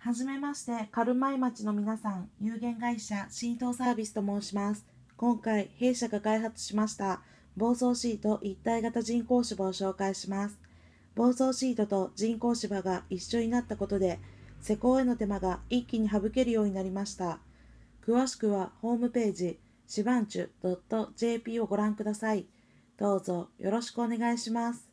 はじめまして、軽イ町の皆さん、有限会社浸透サービスと申します。今回、弊社が開発しました、暴走シート一体型人工芝を紹介します。暴走シートと人工芝が一緒になったことで、施工への手間が一気に省けるようになりました。詳しくはホームページ、シバンチュ .jp をご覧ください。どうぞよろしくお願いします。